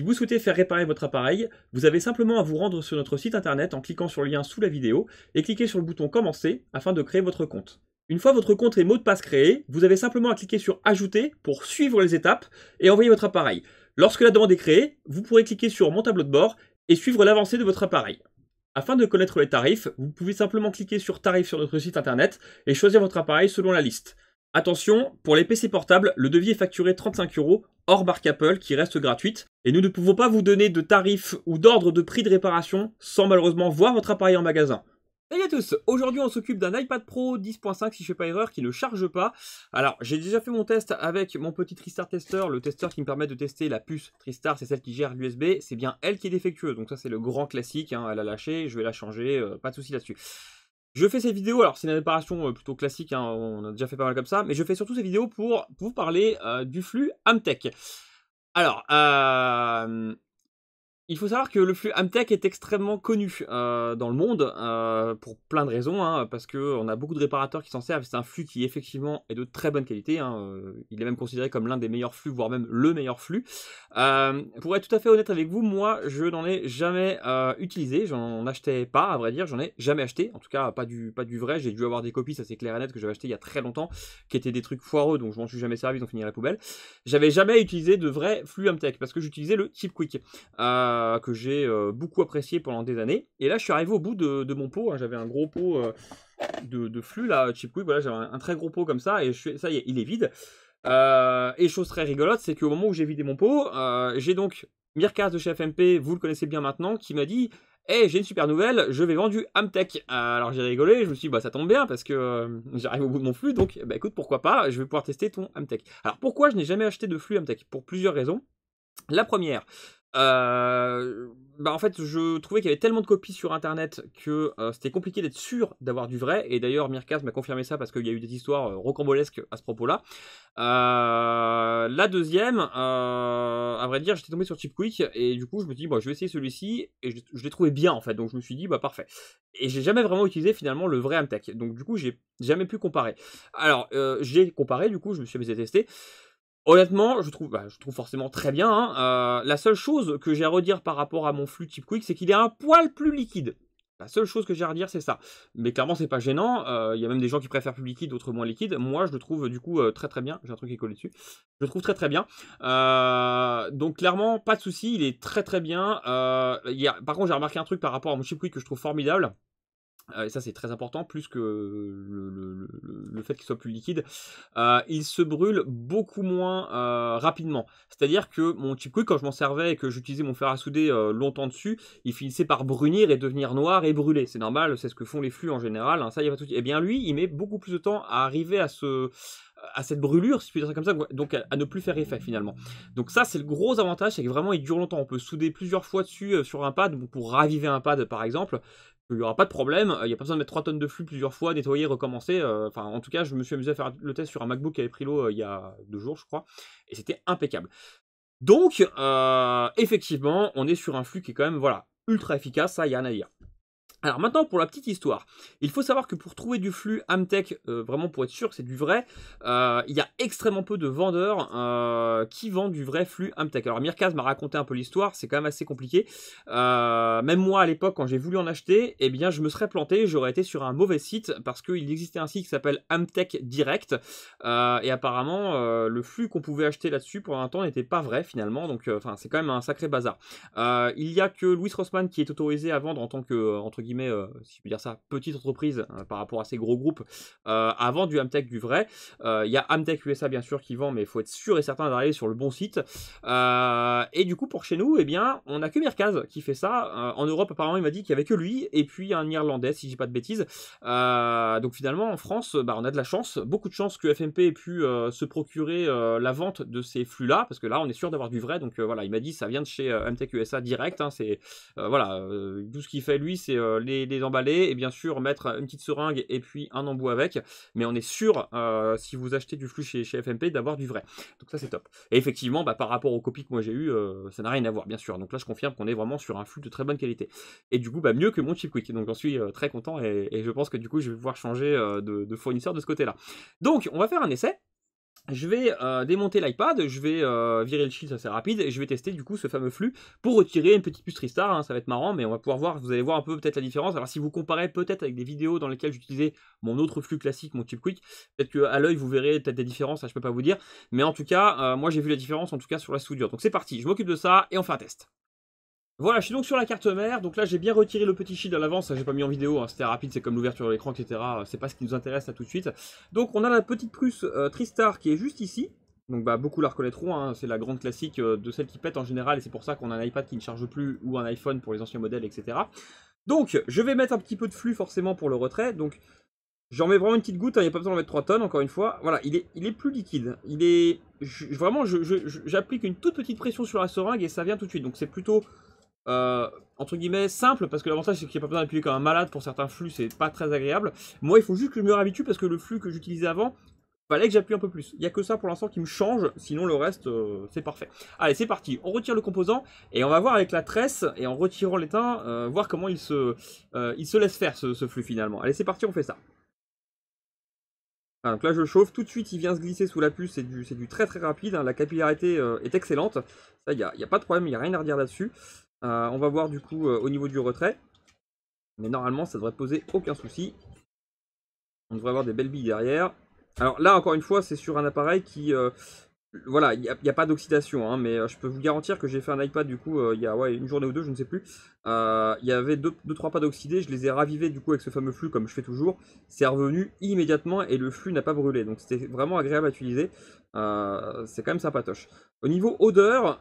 Si vous souhaitez faire réparer votre appareil, vous avez simplement à vous rendre sur notre site internet en cliquant sur le lien sous la vidéo et cliquer sur le bouton Commencer afin de créer votre compte. Une fois votre compte et mot de passe créé, vous avez simplement à cliquer sur Ajouter pour suivre les étapes et envoyer votre appareil. Lorsque la demande est créée, vous pourrez cliquer sur Mon tableau de bord et suivre l'avancée de votre appareil. Afin de connaître les tarifs, vous pouvez simplement cliquer sur Tarifs sur notre site internet et choisir votre appareil selon la liste. Attention, pour les PC portables, le devis est facturé 35 euros hors marque Apple qui reste gratuite et nous ne pouvons pas vous donner de tarifs ou d'ordre de prix de réparation sans malheureusement voir votre appareil en magasin. Salut à tous Aujourd'hui on s'occupe d'un iPad Pro 10.5 si je ne fais pas erreur qui ne charge pas. Alors j'ai déjà fait mon test avec mon petit Tristar Tester, le testeur qui me permet de tester la puce Tristar, c'est celle qui gère l'USB, c'est bien elle qui est défectueuse, donc ça c'est le grand classique, hein. elle a lâché, je vais la changer, euh, pas de souci là-dessus. Je fais ces vidéos, alors c'est une réparation euh, plutôt classique, hein, on a déjà fait pas mal comme ça, mais je fais surtout ces vidéos pour, vous parler euh, du flux Amtech. Alors, euh, il faut savoir que le flux Amtech est extrêmement connu euh, dans le monde euh, pour plein de raisons, hein, parce qu'on a beaucoup de réparateurs qui s'en servent. C'est un flux qui effectivement est de très bonne qualité. Hein, euh, il est même considéré comme l'un des meilleurs flux, voire même le meilleur flux. pour être tout à fait honnête avec vous, moi je n'en ai jamais utilisé, j'en achetais pas, à vrai dire, j'en ai jamais acheté. En tout cas, pas du, pas du vrai. J'ai dû avoir des copies, ça c'est clair et net, que j'avais acheté il y a très longtemps, qui étaient des trucs foireux, donc je m'en suis jamais servi, ils ont fini à la poubelle. J'avais jamais utilisé de vrai flux Amtech parce que j'utilisais le Chip Quick. Euh, que j'ai euh, beaucoup apprécié pendant des années. Et là, je suis arrivé au bout de, mon pot. Hein. J'avais un gros pot euh, de, flux, là, chip Voilà, j'avais un, très gros pot comme ça. Et je, ça y est, il est vide. et chose très rigolote, c'est qu'au moment où j'ai vidé mon pot, j'ai donc Mirkas de chez FMP, vous le connaissez bien maintenant, qui m'a dit Hey, eh, j'ai une super nouvelle, je vais vendre du Amtech. » alors j'ai rigolé, je me suis dit, bah ça tombe bien parce que j'arrive au bout de mon flux, donc bah écoute, pourquoi pas, je vais pouvoir tester ton Amtech. » Alors pourquoi je n'ai jamais acheté de flux Amtech Pour plusieurs raisons. La première, euh, bah, en fait, je trouvais qu'il y avait tellement de copies sur internet que euh, c'était compliqué d'être sûr d'avoir du vrai. Et d'ailleurs, Mirkaz m'a confirmé ça parce qu'il y a eu des histoires euh, rocambolesques à ce propos-là. la deuxième, à vrai dire, j'étais tombé sur Chipquick et du coup, je me suis dit, bon, je vais essayer celui-ci et je, l'ai trouvé bien en fait. Donc, je me suis dit, bah parfait. Et j'ai jamais vraiment utilisé finalement le vrai Amtech. Donc, du coup, j'ai jamais pu comparer. Alors, j'ai comparé, du coup, je me suis amusé à tester. Honnêtement, je trouve, bah, je trouve forcément très bien. Hein. Euh, la seule chose que j'ai à redire par rapport à mon flux type quick, c'est qu'il est un poil plus liquide. La seule chose que j'ai à redire, c'est ça. Mais clairement, c'est pas gênant. Euh, il y a même des gens qui préfèrent plus liquide, d'autres moins liquide. Moi, je le trouve du coup euh, très très bien. J'ai un truc qui est collé dessus. Je le trouve très très bien. donc clairement, pas de souci. Il est très très bien. par contre, j'ai remarqué un truc par rapport à mon chip que je trouve formidable. Euh, et ça c'est très important, plus que le, fait qu'il soit plus liquide, euh, il se brûle beaucoup moins euh, rapidement. C'est-à-dire que mon chip quick, quand je m'en servais et que j'utilisais mon fer à souder longtemps dessus, il finissait par brunir et devenir noir et brûler. C'est normal, c'est ce que font les flux en général, hein, ça y Et eh bien lui, il met beaucoup plus de temps à arriver à cette brûlure, si je puis dire comme ça, donc à, ne plus faire effet finalement. Donc ça, c'est le gros avantage, c'est que vraiment il dure longtemps. On peut souder plusieurs fois dessus sur un pad, pour raviver un pad par exemple, il n'y aura pas de problème, il n'y a pas besoin de mettre 3 tonnes de flux plusieurs fois, nettoyer, recommencer. Euh, enfin, en tout cas, je me suis amusé à faire le test sur un MacBook qui avait pris l'eau euh, il y a deux jours, je crois, et c'était impeccable. Donc, euh, effectivement, on est sur un flux qui est quand même, voilà, ultra efficace, ça, il n'y a rien à dire. Alors maintenant pour la petite histoire, il faut savoir que pour trouver du flux Amtech, euh, vraiment pour être sûr que c'est du vrai, euh, il y a extrêmement peu de vendeurs euh, qui vendent du vrai flux Amtech. Alors Mirkaz m'a raconté un peu l'histoire, c'est quand même assez compliqué. même moi à l'époque quand j'ai voulu en acheter, eh bien je me serais planté, j'aurais été sur un mauvais site parce qu'il existait un site qui s'appelle Amtech Direct et apparemment le flux qu'on pouvait acheter là-dessus pour un temps n'était pas vrai finalement, donc enfin c'est quand même un sacré bazar. il n'y a que Louis Rossman qui est autorisé à vendre en tant que entre guillemets guillemets, euh, si je peux dire ça, petite entreprise euh, par rapport à ces gros groupes, euh, avant du Amtech du vrai. Euh, il y a Amtech USA bien sûr qui vend, mais il faut être sûr et certain d'arriver sur le bon site. et du coup, pour chez nous, eh bien, on n'a que Mirkaz qui fait ça. en Europe, apparemment, il m'a dit qu'il n'y avait que lui, et puis un Irlandais, si je pas de bêtises. donc finalement, en France, bah, on a de la chance, beaucoup de chance que FMP ait pu se procurer la vente de ces flux-là, parce que là, on est sûr d'avoir du vrai. Donc voilà, il m'a dit ça vient de chez Amtech USA direct. Hein, c'est voilà, tout ce qu'il fait lui, c'est les, emballer et bien sûr mettre une petite seringue et puis un embout avec. Mais on est sûr, euh, si vous achetez du flux chez, chez FMP, d'avoir du vrai. Donc ça c'est top. Et effectivement, bah, par rapport aux copies que moi j'ai eu euh, ça n'a rien à voir, bien sûr. Donc là, je confirme qu'on est vraiment sur un flux de très bonne qualité. Et du coup, bah, mieux que mon chip quick. Donc j'en suis euh, très content et, je pense que du coup, je vais pouvoir changer de fournisseur de ce côté-là. Donc, on va faire un essai je vais euh, démonter l'iPad, je vais euh, virer le shield, ça c'est rapide, et je vais tester du coup ce fameux flux pour retirer une petite puce Tristar, hein, ça va être marrant, mais on va pouvoir voir, vous allez voir un peu peut-être la différence. Alors si vous comparez peut-être avec des vidéos dans lesquelles j'utilisais mon autre flux classique, mon tube quick, peut-être qu'à l'œil vous verrez peut-être des différences, ça je peux pas vous dire, mais en tout cas, euh, moi j'ai vu la différence en tout cas sur la soudure. Donc c'est parti, je m'occupe de ça et on fait un test. Voilà, je suis donc sur la carte mère, donc là j'ai bien retiré le petit shield à l'avance, ça j'ai pas mis en vidéo, hein. c'était rapide, c'est comme l'ouverture de l'écran, etc. C'est pas ce qui nous intéresse là tout de suite. Donc on a la petite Prusse euh, Tristar qui est juste ici, donc bah, beaucoup la reconnaîtront, hein. c'est la grande classique euh, de celle qui pète en général, et c'est pour ça qu'on a un iPad qui ne charge plus, ou un iPhone pour les anciens modèles, etc. Donc je vais mettre un petit peu de flux forcément pour le retrait, donc J'en mets vraiment une petite goutte, hein. il n'y a pas besoin d'en mettre 3 tonnes, encore une fois. Voilà, il est, il est plus liquide. Il est. vraiment, j'applique une toute petite pression sur la seringue et ça vient tout de suite. Donc c'est plutôt euh, entre guillemets simple parce que l'avantage c'est qu'il n'y a pas besoin d'appuyer comme un malade pour certains flux, c'est pas très agréable. Moi il faut juste que je me réhabitue parce que le flux que j'utilisais avant, fallait que j'appuie un peu plus. Il n'y a que ça pour l'instant qui me change, sinon le reste euh, c'est parfait. Allez c'est parti, on retire le composant et on va voir avec la tresse et en retirant l'étain, euh, voir comment il se, il se laisse faire ce, flux finalement. Allez c'est parti, on fait ça. donc là je chauffe, tout de suite il vient se glisser sous la puce, c'est du, du, très très rapide, hein. la capillarité est excellente, ça il n'y a, a, pas de problème, il n'y a rien à redire là-dessus. Euh, on va voir du coup euh, au niveau du retrait. Mais normalement, ça devrait poser aucun souci. On devrait avoir des belles billes derrière. Alors là, encore une fois, c'est sur un appareil qui, euh, voilà, il n'y a, pas d'oxydation, hein, mais euh, je peux vous garantir que j'ai fait un iPad du coup euh, il y a ouais, une journée ou deux, je ne sais plus. Euh, il y avait 2 deux, 3 pas d'oxydés, je les ai ravivés du coup avec ce fameux flux comme je fais toujours. C'est revenu immédiatement et le flux n'a pas brûlé, donc c'était vraiment agréable à utiliser. c'est quand même sympatoche. Au niveau odeur,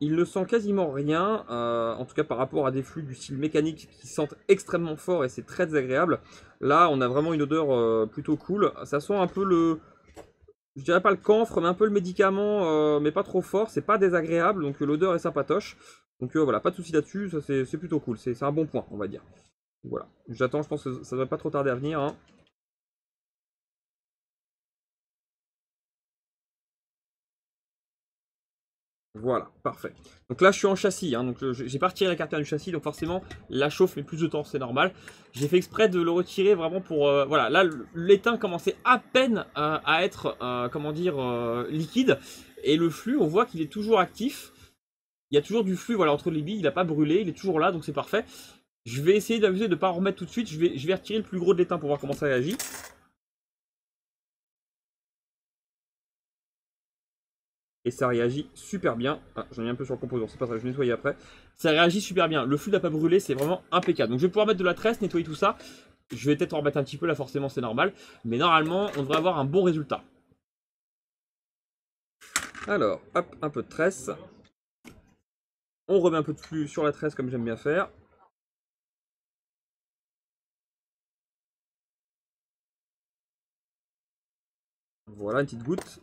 il ne sent quasiment rien, en tout cas par rapport à des flux du style mécanique qui sentent extrêmement fort et c'est très désagréable. Là, on a vraiment une odeur plutôt cool. Ça sent un peu le je dirais pas le camphre, mais un peu le médicament, euh, mais pas trop fort, c'est pas désagréable, donc euh, l'odeur est sympatoche. Donc euh, voilà, pas de souci là-dessus, c'est plutôt cool, c'est un bon point, on va dire. Voilà, j'attends, je pense que ça ne va pas trop tarder à venir. Hein. Voilà, parfait. Donc là, je suis en châssis. Hein, donc j'ai pas retiré la à du châssis, donc forcément, la chauffe met plus de temps, c'est normal. J'ai fait exprès de le retirer vraiment pour... Euh, voilà, là, l'étain commençait à peine à être, euh, comment dire, euh, liquide. Et le flux, on voit qu'il est toujours actif. Il y a toujours du flux, voilà, entre les billes, il n'a pas brûlé, il est toujours là, donc c'est parfait. Je vais essayer d'amuser de ne pas en remettre tout de suite. Je vais, je vais retirer le plus gros de l'étain pour voir comment ça réagit. et ça réagit super bien. Ah, j'en ai un peu sur le composant, c'est pas ça, je vais nettoyer après. Ça réagit super bien, le flux n'a pas brûlé, c'est vraiment impeccable. Donc je vais pouvoir mettre de la tresse, nettoyer tout ça. Je vais peut-être en remettre un petit peu là, forcément c'est normal. Mais normalement, on devrait avoir un bon résultat. Alors, hop, un peu de tresse. On remet un peu de flux sur la tresse comme j'aime bien faire. Voilà, une petite goutte.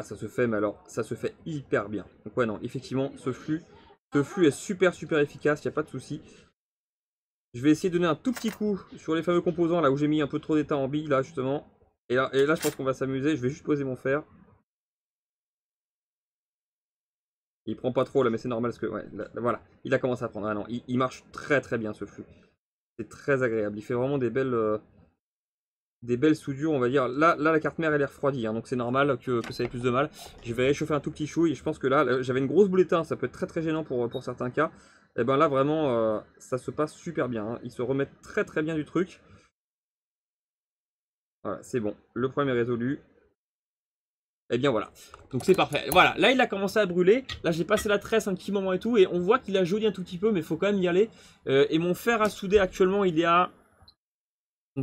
Ah, ça se fait, mais alors, ça se fait hyper bien. Donc ouais, non, effectivement, ce flux, ce flux est super, super efficace, il n'y a pas de souci. Je vais essayer de donner un tout petit coup sur les fameux composants, là où j'ai mis un peu trop d'état en bille, là, justement. Et là, et là je pense qu'on va s'amuser, je vais juste poser mon fer. Il prend pas trop là, mais c'est normal parce que, ouais, voilà, il a commencé à prendre. Ah non, il, marche très très bien ce flux. C'est très agréable, il fait vraiment des belles... Euh, des belles soudures, on va dire. Là, là la carte mère, elle est refroidie, hein, donc c'est normal que, ça ait plus de mal. Je vais réchauffer un tout petit chou et je pense que là, euh, j'avais une grosse boulette, ça peut être très très gênant pour, pour certains cas. Et eh ben là, vraiment, euh, ça se passe super bien. Hein. Ils se remettent très très bien du truc. Voilà, c'est bon. Le problème est résolu. Et eh bien voilà. Donc c'est parfait. Voilà, là il a commencé à brûler. Là j'ai passé la tresse un petit moment et tout. Et on voit qu'il a joli un tout petit peu, mais il faut quand même y aller. Euh, et mon fer à souder actuellement, il est à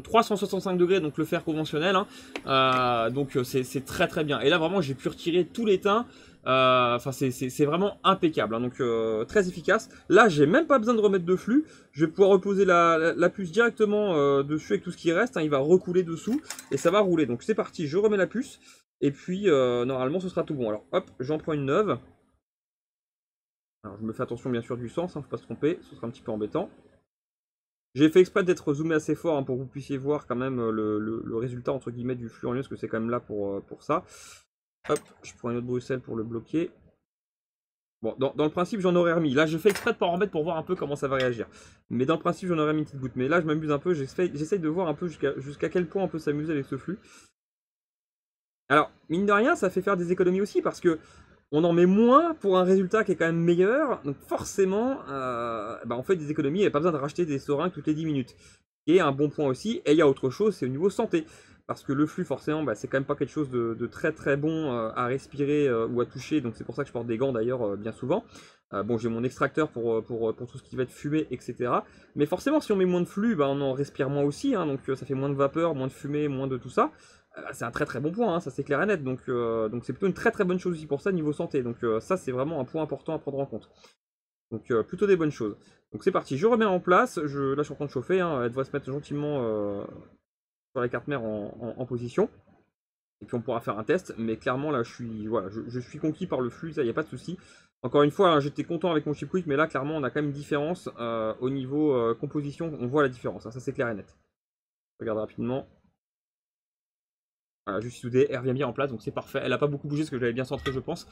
365 degrés, donc le fer conventionnel. Hein. Euh, donc euh, c'est très très bien. Et là vraiment j'ai pu retirer tout les euh, Enfin c'est vraiment impeccable. Hein. Donc très efficace. Là j'ai même pas besoin de remettre de flux. Je vais pouvoir reposer la, puce directement dessus avec tout ce qui reste. Hein. Il va recouler dessous et ça va rouler. Donc c'est parti, je remets la puce. Et puis normalement ce sera tout bon. Alors hop, j'en prends une neuve. Alors je me fais attention bien sûr du sens, faut pas se tromper, ce sera un petit peu embêtant. J'ai fait exprès d'être zoomé assez fort hein, pour que vous puissiez voir quand même euh, le, résultat entre guillemets du flux en ligne, parce que c'est quand même là pour, euh, pour ça. Hop, je prends une autre Bruxelles pour le bloquer. Bon, dans, le principe, j'en aurais remis. Là, j'ai fait exprès de pas en remettre pour voir un peu comment ça va réagir. Mais dans le principe, j'en aurais mis une petite goutte. Mais là, je m'amuse un peu. J'essaye de voir un peu jusqu'à quel point on peut s'amuser avec ce flux. Alors, mine de rien, ça fait faire des économies aussi parce que on en met moins pour un résultat qui est quand même meilleur, donc forcément, on euh, bah, fait des économies, il n'y a pas besoin de racheter des seringues toutes les 10 minutes. Et un bon point aussi, et il y a autre chose, c'est au niveau santé. Parce que le flux, forcément, bah, c'est quand même pas quelque chose de, très très bon euh, à respirer euh, ou à toucher, donc c'est pour ça que je porte des gants d'ailleurs bien souvent. Euh, bon, j'ai mon extracteur euh, euh, pour, tout ce qui va être fumé, etc. Mais forcément, si on met moins de flux, bah, on en respire moins aussi, hein, donc ça fait moins de vapeur, moins de fumée, moins de tout ça. Bah, c'est un très très bon point, hein, ça c'est clair et net, donc c'est plutôt une très très bonne chose aussi pour ça niveau santé, donc ça c'est vraiment un point important à prendre en compte. Donc plutôt des bonnes choses. Donc c'est parti, je remets en place, là je suis en train de chauffer, hein. elle devrait se mettre gentiment sur la carte mère en, position et puis on pourra faire un test. Mais clairement, là, je suis, je, suis conquis par le flux, ça, il n'y a pas de souci. Encore une fois, hein, j'étais content avec mon chip quick, mais là, clairement, on a quand même une différence euh, au niveau euh, composition. On voit la différence, hein, ça c'est clair et net. regarde rapidement. Voilà, juste soudé, elle revient bien en place, donc c'est parfait. Elle n'a pas beaucoup bougé ce que j'avais bien centré, je pense.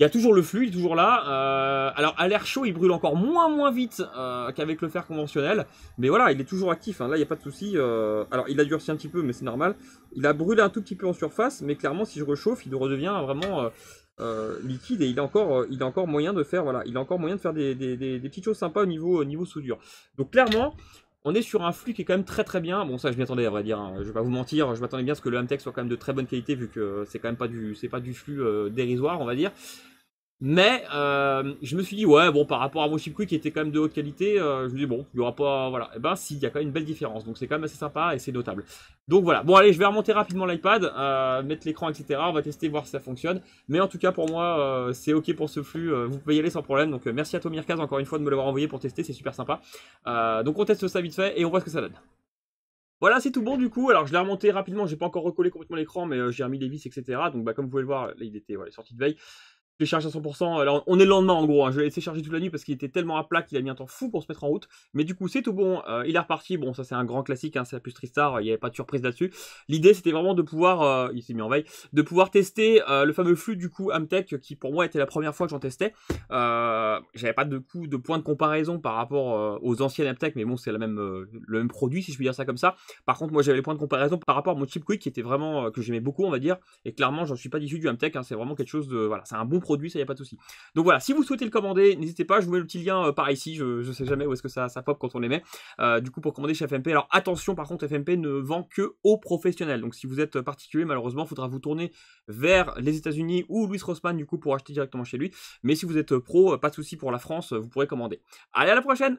Il y a toujours le flux, il est toujours là. Euh, alors à l'air chaud, il brûle encore moins moins vite euh, qu'avec le fer conventionnel. Mais voilà, il est toujours actif. Hein. Là, il n'y a pas de souci. Euh. alors il a durci un petit peu, mais c'est normal. Il a brûlé un tout petit peu en surface, mais clairement, si je rechauffe, il redevient vraiment liquide et il a encore, il encore moyen de faire, voilà, il a encore moyen de faire des, petites choses sympas au niveau, au niveau soudure. Donc clairement, on est sur un flux qui est quand même très très bien. Bon, ça, je m'y attendais à vrai dire. Hein. Je vais pas vous mentir, je m'attendais bien à ce que le Hamtech soit quand même de très bonne qualité vu que c'est quand même pas du, c'est pas du flux euh, dérisoire, on va dire. Mais euh, je me suis dit, ouais, bon, par rapport à mon chip qui était quand même de haute qualité, euh, je me dis, bon, il n'y aura pas. Voilà. Et eh ben, si, y a quand même une belle différence. Donc, c'est quand même assez sympa et c'est notable. Donc, voilà. Bon, allez, je vais remonter rapidement l'iPad, euh, mettre l'écran, etc. On va tester, voir si ça fonctionne. Mais en tout cas, pour moi, c'est OK pour ce flux. vous pouvez y aller sans problème. Donc, merci à Tomirkaz encore une fois de me l'avoir envoyé pour tester. C'est super sympa. donc, on teste ça vite fait et on voit ce que ça donne. Voilà, c'est tout bon du coup. Alors, je l'ai remonté rapidement. J'ai pas encore recollé complètement l'écran, mais j'ai remis les vis, etc. Donc, bah, comme vous pouvez le voir, il était voilà, sorti de veille je à 100%. Alors, on est le lendemain en gros. Hein. Je l'ai laissé charger toute la nuit parce qu'il était tellement à plat qu'il a mis un temps fou pour se mettre en route. Mais du coup, c'est tout bon. Euh, il est reparti. Bon, ça c'est un grand classique. Hein, c'est la plus Tristar. Il n'y avait pas de surprise là-dessus. L'idée c'était vraiment de pouvoir, euh, il s'est mis en veille, de pouvoir tester euh, le fameux flux du coup Amtech qui pour moi était la première fois que j'en testais. J'avais pas de coup de point de comparaison par rapport aux anciennes Amtech, mais bon, c'est la même le même produit si je puis dire ça comme ça. Par contre, moi j'avais les points de comparaison par rapport à mon Chip Quick qui était vraiment que j'aimais beaucoup, on va dire. Et clairement, j'en suis pas issu du Amtech. Hein. C'est vraiment quelque chose de voilà, c'est un bon produit, ça y a pas de souci. Donc voilà, si vous souhaitez le commander, n'hésitez pas, je vous mets le petit lien euh, par ici, je, sais jamais où est-ce que ça, ça pop quand on les met. Euh, du coup pour commander chez FMP. Alors attention par contre FMP ne vend que aux professionnels. Donc si vous êtes euh, particulier, malheureusement, il faudra vous tourner vers les États-Unis ou Louis Rossman, du coup pour acheter directement chez lui. Mais si vous êtes pro, pas de souci pour la France, vous pourrez commander. Allez à la prochaine.